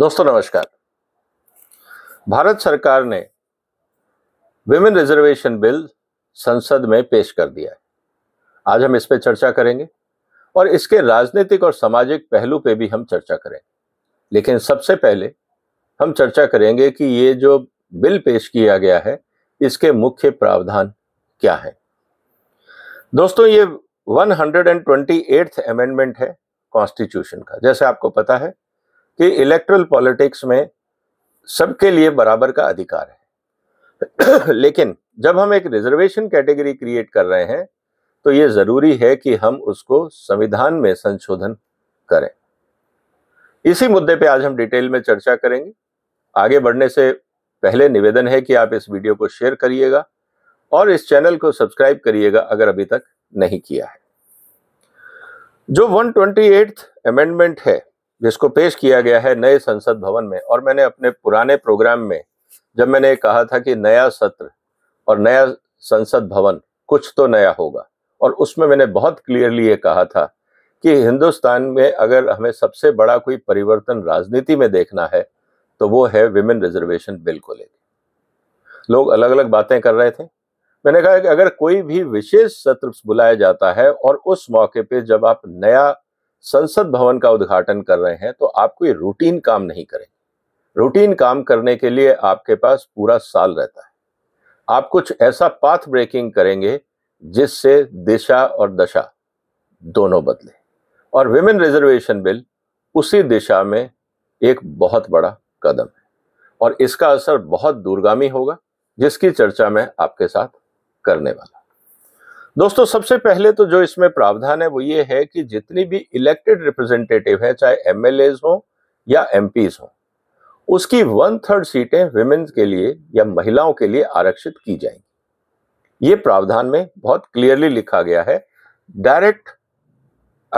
दोस्तों नमस्कार भारत सरकार ने विमेन रिजर्वेशन बिल संसद में पेश कर दिया है आज हम इस पर चर्चा करेंगे और इसके राजनीतिक और सामाजिक पहलू पे भी हम चर्चा करेंगे लेकिन सबसे पहले हम चर्चा करेंगे कि ये जो बिल पेश किया गया है इसके मुख्य प्रावधान क्या है दोस्तों ये वन हंड्रेड एमेंडमेंट है कॉन्स्टिट्यूशन का जैसे आपको पता है कि इलेक्ट्रल पॉलिटिक्स में सबके लिए बराबर का अधिकार है लेकिन जब हम एक रिजर्वेशन कैटेगरी क्रिएट कर रहे हैं तो ये जरूरी है कि हम उसको संविधान में संशोधन करें इसी मुद्दे पे आज हम डिटेल में चर्चा करेंगे आगे बढ़ने से पहले निवेदन है कि आप इस वीडियो को शेयर करिएगा और इस चैनल को सब्सक्राइब करिएगा अगर अभी तक नहीं किया है जो 128 अमेंडमेंट है जिसको पेश किया गया है नए संसद भवन में और मैंने अपने पुराने प्रोग्राम में जब मैंने कहा था कि नया सत्र और नया संसद भवन कुछ तो नया होगा और उसमें मैंने बहुत क्लियरली ये कहा था कि हिंदुस्तान में अगर हमें सबसे बड़ा कोई परिवर्तन राजनीति में देखना है तो वो है विमेन रिजर्वेशन बिल को लेकर लोग अलग अलग बातें कर रहे थे मैंने कहा कि अगर कोई भी विशेष सत्र बुलाया जाता है और उस मौके पे जब आप नया संसद भवन का उद्घाटन कर रहे हैं तो आप कोई रूटीन काम नहीं करेंगे रूटीन काम करने के लिए आपके पास पूरा साल रहता है आप कुछ ऐसा पाथ ब्रेकिंग करेंगे जिससे दिशा और दशा दोनों बदले और विमेन रिजर्वेशन बिल उसी दिशा में एक बहुत बड़ा कदम है और इसका असर बहुत दूरगामी होगा जिसकी चर्चा मैं आपके साथ करने वाला दोस्तों सबसे पहले तो जो इसमें प्रावधान है वो ये है कि जितनी भी इलेक्टेड रिप्रेजेंटेटिव है चाहे एम हो या एम हों उसकी वन थर्ड सीटें विमेन्स के लिए या महिलाओं के लिए आरक्षित की जाएंगी ये प्रावधान में बहुत क्लियरली लिखा गया है डायरेक्ट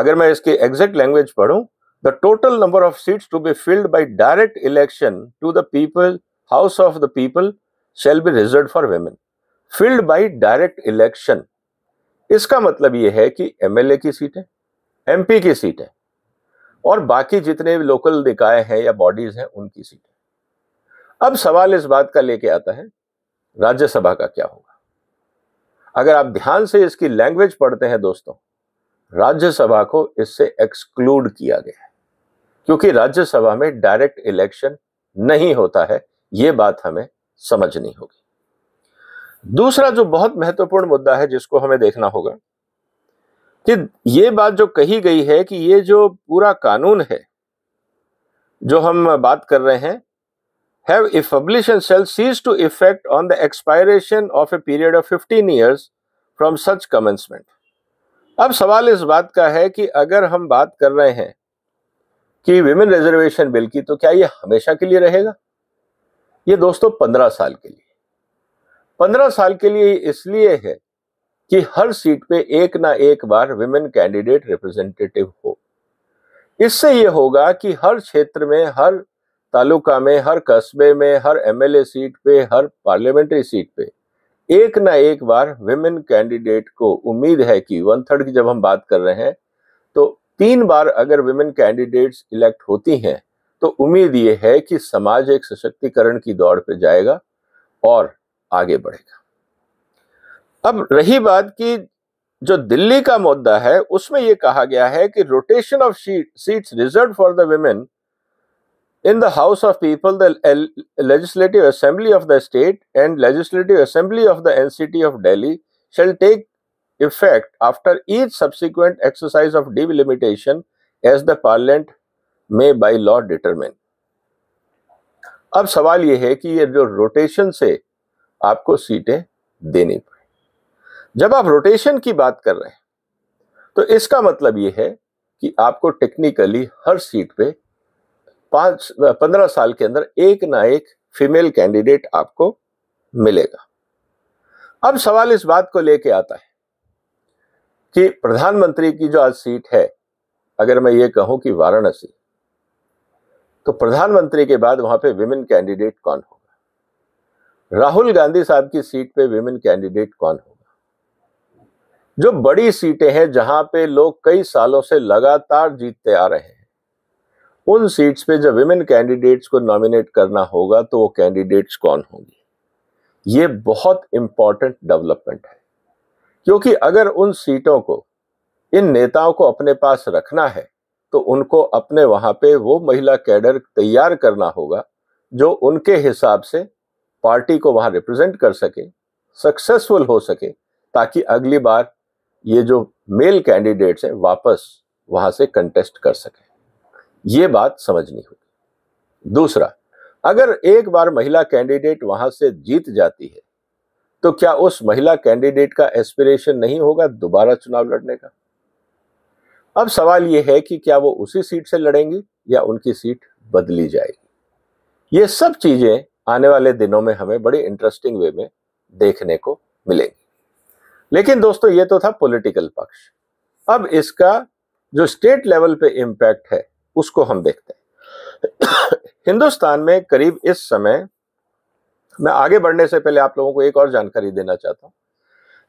अगर मैं इसकी एग्जैक्ट लैंग्वेज पढ़ूं the total number of seats to be filled by direct election to the people house of the people shall be reserve for women filled by direct election इसका मतलब ये है कि एमएलए की सीट है MP की seat है और बाकी जितने भी लोकल निकाय हैं या बॉडीज हैं उनकी सीट है अब सवाल इस बात का लेके आता है राज्यसभा का क्या होगा अगर आप ध्यान से इसकी लैंग्वेज पढ़ते हैं दोस्तों राज्यसभा को इससे एक्सक्लूड किया गया है क्योंकि राज्यसभा में डायरेक्ट इलेक्शन नहीं होता है ये बात हमें समझनी होगी दूसरा जो बहुत महत्वपूर्ण मुद्दा है जिसको हमें देखना होगा कि ये बात जो कही गई है कि ये जो पूरा कानून है जो हम बात कर रहे हैं हैव इफब्लिशन shall cease to effect on the expiration of a period of fifteen years from such commencement अब सवाल इस बात का है कि अगर हम बात कर रहे हैं कि विमेन रिजर्वेशन बिल की तो क्या ये हमेशा के लिए रहेगा ये दोस्तों पंद्रह साल के लिए पंद्रह साल के लिए इसलिए है कि हर सीट पे एक ना एक बार विमेन कैंडिडेट रिप्रेजेंटेटिव हो इससे यह होगा कि हर क्षेत्र में हर तालुका में हर कस्बे में हर एमएलए सीट पे हर पार्लियामेंट्री सीट पे एक ना एक बार विमेन कैंडिडेट को उम्मीद है कि वन थर्ड की जब हम बात कर रहे हैं तो तीन बार अगर विमेन कैंडिडेट्स इलेक्ट होती हैं तो उम्मीद ये है कि समाज एक सशक्तिकरण की दौड़ पे जाएगा और आगे बढ़ेगा अब रही बात की जो दिल्ली का मुद्दा है उसमें यह कहा गया है कि rotation of seats reserve for the women in the house of people the legislative assembly of the state and legislative assembly of the N NCT of Delhi shall take effect after each subsequent exercise of the as the Parliament may by law determine अब सवाल यह है कि ये जो rotation से आपको सीटें देनी पड़े जब आप रोटेशन की बात कर रहे हैं तो इसका मतलब यह है कि आपको टेक्निकली हर सीट पे पांच पंद्रह साल के अंदर एक ना एक फीमेल कैंडिडेट आपको मिलेगा अब सवाल इस बात को लेके आता है कि प्रधानमंत्री की जो आज सीट है अगर मैं ये कहूं कि वाराणसी तो प्रधानमंत्री के बाद वहां पे विमेन कैंडिडेट कौन होगा राहुल गांधी साहब की सीट पे विमेन कैंडिडेट कौन होगा जो बड़ी सीटें हैं जहां पे लोग कई सालों से लगातार जीतते आ रहे हैं उन सीट्स पे जब विमेन कैंडिडेट्स को नॉमिनेट करना होगा तो वो कैंडिडेट्स कौन होंगी ये बहुत इंपॉर्टेंट डेवलपमेंट है क्योंकि अगर उन सीटों को इन नेताओं को अपने पास रखना है तो उनको अपने वहां पे वो महिला कैडर तैयार करना होगा जो उनके हिसाब से पार्टी को वहां रिप्रेजेंट कर सके सक्सेसफुल हो सके ताकि अगली बार ये जो मेल कैंडिडेट्स हैं वापस वहां से कंटेस्ट कर सके ये बात समझनी होगी दूसरा अगर एक बार महिला कैंडिडेट वहां से जीत जाती है तो क्या उस महिला कैंडिडेट का एस्पिरेशन नहीं होगा दोबारा चुनाव लड़ने का अब सवाल यह है कि क्या वो उसी सीट से लड़ेंगी या उनकी सीट बदली जाएगी ये सब चीज़ें आने वाले दिनों में हमें बड़ी इंटरेस्टिंग वे में देखने को मिलेगी लेकिन दोस्तों ये तो था पॉलिटिकल पक्ष अब इसका जो स्टेट लेवल पे इम्पैक्ट है उसको हम देखते हैं हिंदुस्तान में करीब इस समय मैं आगे बढ़ने से पहले आप लोगों को एक और जानकारी देना चाहता हूं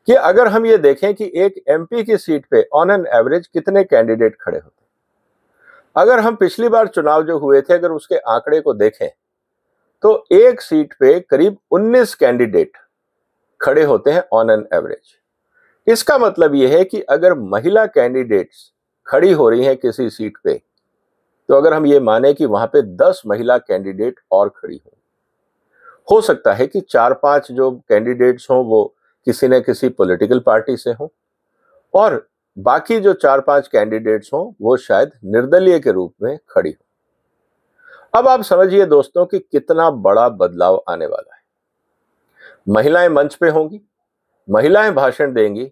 कि अगर हम ये देखें कि एक एमपी की सीट पे ऑन एन एवरेज कितने कैंडिडेट खड़े होते हैं अगर हम पिछली बार चुनाव जो हुए थे अगर उसके आंकड़े को देखें तो एक सीट पे करीब 19 कैंडिडेट खड़े होते हैं ऑन एन एवरेज इसका मतलब यह है कि अगर महिला कैंडिडेट्स खड़ी हो रही हैं किसी सीट पे तो अगर हम ये माने कि वहां पे 10 महिला कैंडिडेट और खड़ी हो हो सकता है कि चार पांच जो कैंडिडेट्स हों वो किसी न किसी पॉलिटिकल पार्टी से हों और बाकी जो चार पांच कैंडिडेट्स हों वो शायद निर्दलीय के रूप में खड़ी हो अब आप समझिए दोस्तों कि कितना बड़ा बदलाव आने वाला है महिलाएं मंच पे होंगी महिलाएं भाषण देंगी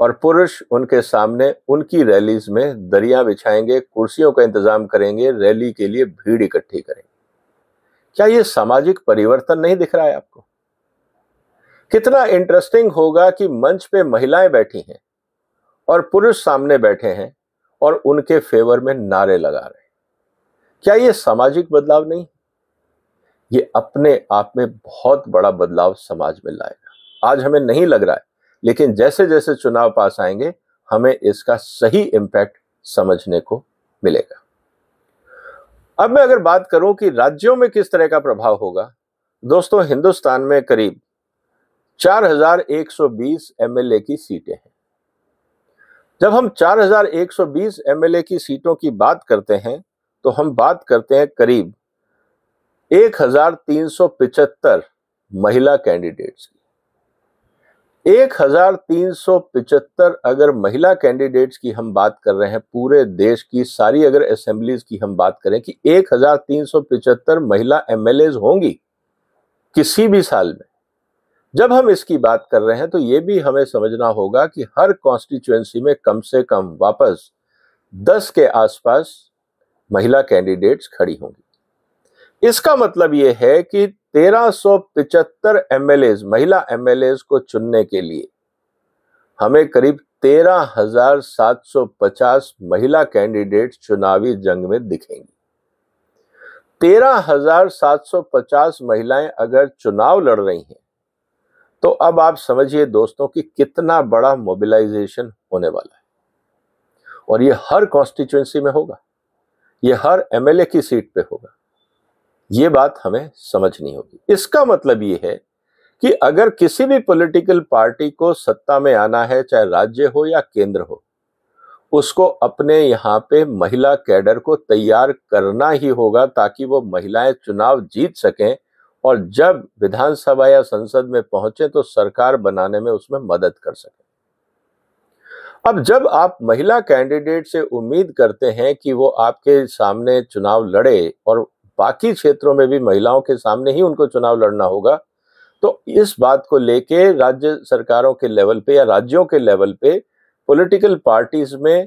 और पुरुष उनके सामने उनकी रैलीज में दरिया बिछाएंगे कुर्सियों का इंतजाम करेंगे रैली के लिए भीड़ इकट्ठी करेंगे क्या ये सामाजिक परिवर्तन नहीं दिख रहा है आपको कितना इंटरेस्टिंग होगा कि मंच पे महिलाएं बैठी हैं और पुरुष सामने बैठे हैं और उनके फेवर में नारे लगा रहे हैं क्या ये सामाजिक बदलाव नहीं ये अपने आप में बहुत बड़ा बदलाव समाज में लाएगा आज हमें नहीं लग रहा है लेकिन जैसे जैसे चुनाव पास आएंगे हमें इसका सही इम्पैक्ट समझने को मिलेगा अब मैं अगर बात करूं कि राज्यों में किस तरह का प्रभाव होगा दोस्तों हिंदुस्तान में करीब 4120 एमएलए की सीटें हैं जब हम 4120 एमएलए की सीटों की बात करते हैं तो हम बात करते हैं करीब एक हजार तीन सौ पिचहत्तर महिला कैंडिडेट्स की एक हजार तीन सौ पिचहत्तर अगर महिला कैंडिडेट्स की हम बात कर रहे हैं पूरे देश की सारी अगर असेंबलीज की हम बात करें कि एक हजार तीन सौ पिचहत्तर महिला एमएलए होंगी किसी भी साल में जब हम इसकी बात कर रहे हैं तो ये भी हमें समझना होगा कि हर कॉन्स्टिट्यूएंसी में कम से कम वापस दस के आसपास महिला कैंडिडेट्स खड़ी होंगी इसका मतलब ये है कि 1375 एमएलएज महिला एमएलएज को चुनने के लिए हमें करीब 13,750 महिला कैंडिडेट चुनावी जंग में दिखेंगी 13,750 महिलाएं अगर चुनाव लड़ रही हैं तो अब आप समझिए दोस्तों कि कितना बड़ा मोबिलाइजेशन होने वाला है और ये हर कॉन्स्टिट्यूएंसी में होगा ये हर एमएलए की सीट पे होगा ये बात हमें समझनी होगी इसका मतलब ये है कि अगर किसी भी पॉलिटिकल पार्टी को सत्ता में आना है चाहे राज्य हो या केंद्र हो उसको अपने यहाँ पे महिला कैडर को तैयार करना ही होगा ताकि वो महिलाएं चुनाव जीत सकें और जब विधानसभा या संसद में पहुंचे तो सरकार बनाने में उसमें मदद कर सकें अब जब आप महिला कैंडिडेट से उम्मीद करते हैं कि वो आपके सामने चुनाव लड़े और बाकी क्षेत्रों में भी महिलाओं के सामने ही उनको चुनाव लड़ना होगा तो इस बात को लेके राज्य सरकारों के लेवल पे या राज्यों के लेवल पे पॉलिटिकल पार्टीज में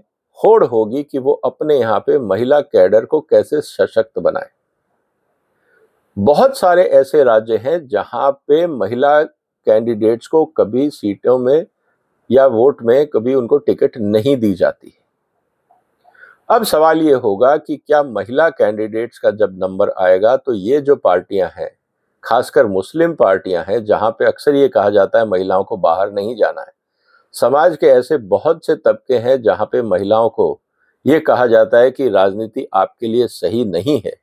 होड़ होगी कि वो अपने यहाँ पे महिला कैडर को कैसे सशक्त बनाए बहुत सारे ऐसे राज्य हैं जहाँ पे महिला कैंडिडेट्स को कभी सीटों में या वोट में कभी उनको टिकट नहीं दी जाती है अब सवाल ये होगा कि क्या महिला कैंडिडेट्स का जब नंबर आएगा तो ये जो पार्टियां हैं खासकर मुस्लिम पार्टियां हैं जहां पे अक्सर ये कहा जाता है महिलाओं को बाहर नहीं जाना है समाज के ऐसे बहुत से तबके हैं जहां पे महिलाओं को ये कहा जाता है कि राजनीति आपके लिए सही नहीं है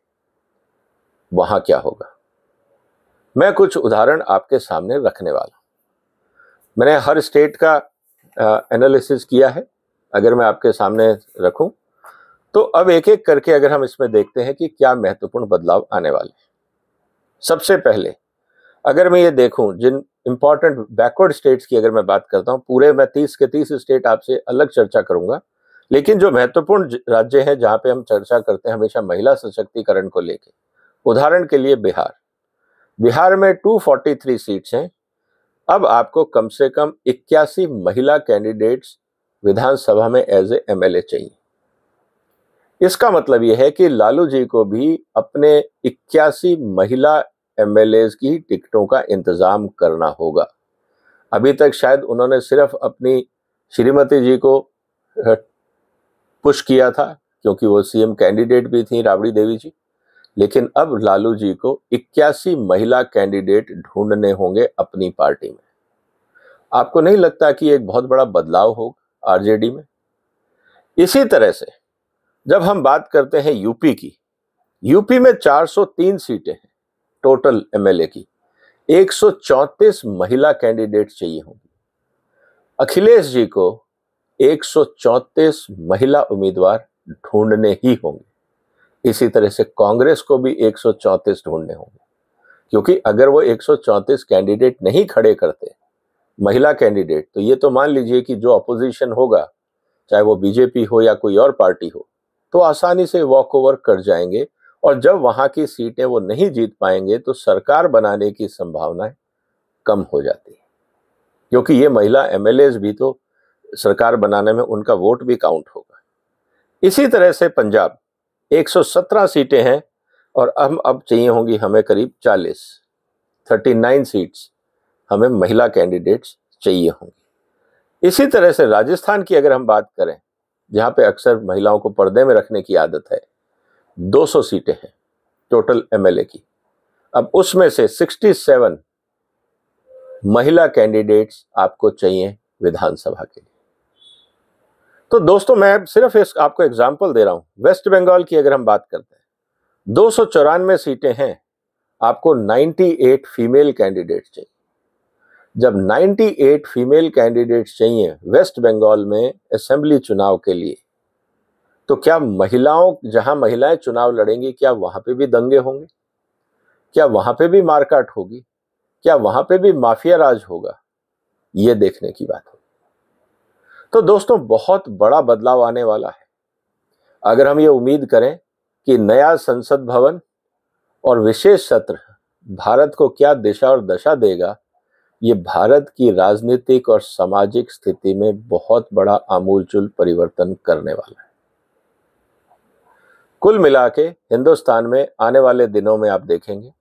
वहां क्या होगा मैं कुछ उदाहरण आपके सामने रखने वाला मैंने हर स्टेट का एनालिसिस किया है अगर मैं आपके सामने रखूं तो अब एक एक करके अगर हम इसमें देखते हैं कि क्या महत्वपूर्ण बदलाव आने वाले हैं सबसे पहले अगर मैं ये देखूं जिन इंपॉर्टेंट बैकवर्ड स्टेट्स की अगर मैं बात करता हूं पूरे मैं तीस के तीस स्टेट आपसे अलग चर्चा करूंगा लेकिन जो महत्वपूर्ण राज्य हैं जहां पे हम चर्चा करते हैं हमेशा महिला सशक्तिकरण को लेकर उदाहरण के लिए बिहार बिहार में 243 सीट्स हैं अब आपको कम से कम इक्यासी महिला कैंडिडेट्स विधानसभा में एज ए एम चाहिए इसका मतलब यह है कि लालू जी को भी अपने इक्यासी महिला एम की टिकटों का इंतज़ाम करना होगा अभी तक शायद उन्होंने सिर्फ अपनी श्रीमती जी को पुश किया था क्योंकि वो सीएम कैंडिडेट भी थी राबड़ी देवी जी लेकिन अब लालू जी को इक्यासी महिला कैंडिडेट ढूंढने होंगे अपनी पार्टी में आपको नहीं लगता कि एक बहुत बड़ा बदलाव होगा आरजेडी में इसी तरह से जब हम बात करते हैं यूपी की यूपी में 403 सीटें हैं टोटल एमएलए की 134 महिला कैंडिडेट चाहिए होंगी अखिलेश जी को 134 महिला उम्मीदवार ढूंढने ही होंगे इसी तरह से कांग्रेस को भी 134 ढूंढने होंगे क्योंकि अगर वो 134 कैंडिडेट नहीं खड़े करते महिला कैंडिडेट तो ये तो मान लीजिए कि जो अपोजिशन होगा चाहे वो बीजेपी हो या कोई और पार्टी हो तो आसानी से वॉक ओवर कर जाएंगे और जब वहाँ की सीटें वो नहीं जीत पाएंगे तो सरकार बनाने की संभावनाएं कम हो जाती है क्योंकि ये महिला एम भी तो सरकार बनाने में उनका वोट भी काउंट होगा इसी तरह से पंजाब 117 सीटें हैं और हम अब चाहिए होंगी हमें करीब 40 39 सीट्स हमें महिला कैंडिडेट्स चाहिए होंगी इसी तरह से राजस्थान की अगर हम बात करें जहाँ पे अक्सर महिलाओं को पर्दे में रखने की आदत है 200 सीटें हैं टोटल एमएलए की अब उसमें से 67 महिला कैंडिडेट्स आपको चाहिए विधानसभा के लिए तो दोस्तों मैं सिर्फ इस आपको एग्जाम्पल दे रहा हूँ वेस्ट बंगाल की अगर हम बात करते हैं दो सौ सीटें हैं आपको 98 फीमेल कैंडिडेट चाहिए जब 98 फीमेल कैंडिडेट चाहिए वेस्ट बंगाल में असेंबली चुनाव के लिए तो क्या महिलाओं जहां महिलाएं चुनाव लड़ेंगी क्या वहां पे भी दंगे होंगे क्या वहां पे भी मारकाट होगी क्या वहां पे भी माफिया राज होगा ये देखने की बात होगी तो दोस्तों बहुत बड़ा बदलाव आने वाला है अगर हम ये उम्मीद करें कि नया संसद भवन और विशेष सत्र भारत को क्या दिशा और दशा देगा ये भारत की राजनीतिक और सामाजिक स्थिति में बहुत बड़ा आमूलचूल परिवर्तन करने वाला है कुल मिला के हिंदुस्तान में आने वाले दिनों में आप देखेंगे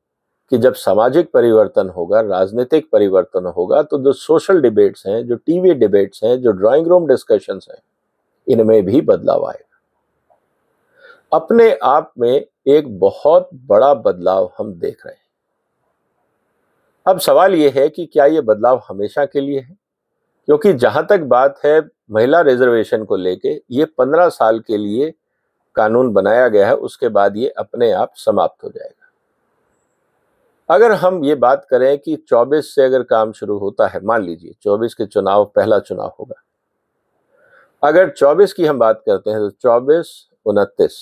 कि जब सामाजिक परिवर्तन होगा राजनीतिक परिवर्तन होगा तो जो सोशल डिबेट्स हैं जो टीवी डिबेट्स हैं जो ड्राइंग रूम डिस्कशंस हैं इनमें भी बदलाव आएगा अपने आप में एक बहुत बड़ा बदलाव हम देख रहे हैं अब सवाल यह है कि क्या यह बदलाव हमेशा के लिए है क्योंकि जहां तक बात है महिला रिजर्वेशन को लेके ये पंद्रह साल के लिए कानून बनाया गया है उसके बाद ये अपने आप समाप्त हो जाएगा अगर हम ये बात करें कि 24 से अगर काम शुरू होता है मान लीजिए 24 के चुनाव पहला चुनाव होगा अगर 24 की हम बात करते हैं तो 24, उनतीस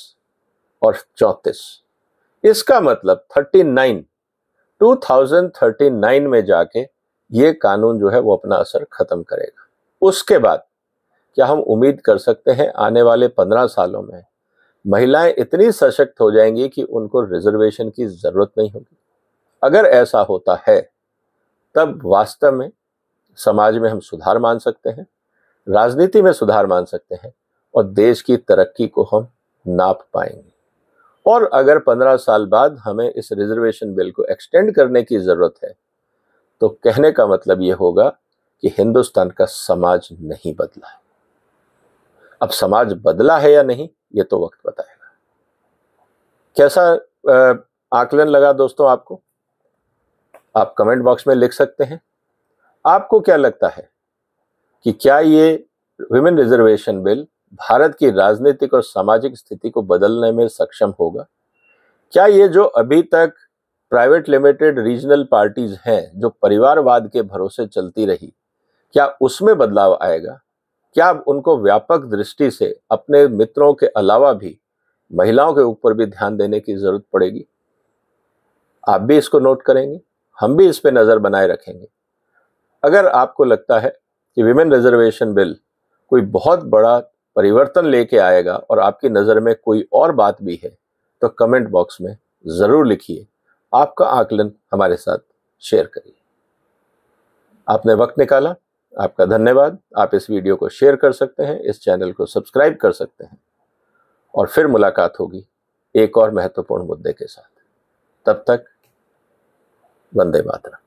और 34 इसका मतलब 39 2039 में जाके ये कानून जो है वो अपना असर खत्म करेगा उसके बाद क्या हम उम्मीद कर सकते हैं आने वाले पंद्रह सालों में महिलाएं इतनी सशक्त हो जाएंगी कि उनको रिजर्वेशन की जरूरत नहीं होगी अगर ऐसा होता है तब वास्तव में समाज में हम सुधार मान सकते हैं राजनीति में सुधार मान सकते हैं और देश की तरक्की को हम नाप पाएंगे और अगर पंद्रह साल बाद हमें इस रिजर्वेशन बिल को एक्सटेंड करने की ज़रूरत है तो कहने का मतलब ये होगा कि हिंदुस्तान का समाज नहीं बदला है अब समाज बदला है या नहीं ये तो वक्त बताएगा कैसा आकलन लगा दोस्तों आपको आप कमेंट बॉक्स में लिख सकते हैं आपको क्या लगता है कि क्या ये विमेन रिजर्वेशन बिल भारत की राजनीतिक और सामाजिक स्थिति को बदलने में सक्षम होगा क्या ये जो अभी तक प्राइवेट लिमिटेड रीजनल पार्टीज हैं जो परिवारवाद के भरोसे चलती रही क्या उसमें बदलाव आएगा क्या उनको व्यापक दृष्टि से अपने मित्रों के अलावा भी महिलाओं के ऊपर भी ध्यान देने की जरूरत पड़ेगी आप भी इसको नोट करेंगे हम भी इस पर नज़र बनाए रखेंगे अगर आपको लगता है कि विमेन रिजर्वेशन बिल कोई बहुत बड़ा परिवर्तन लेके आएगा और आपकी नज़र में कोई और बात भी है तो कमेंट बॉक्स में ज़रूर लिखिए आपका आकलन हमारे साथ शेयर करिए आपने वक्त निकाला आपका धन्यवाद आप इस वीडियो को शेयर कर सकते हैं इस चैनल को सब्सक्राइब कर सकते हैं और फिर मुलाकात होगी एक और महत्वपूर्ण मुद्दे के साथ तब तक वंदे मातरम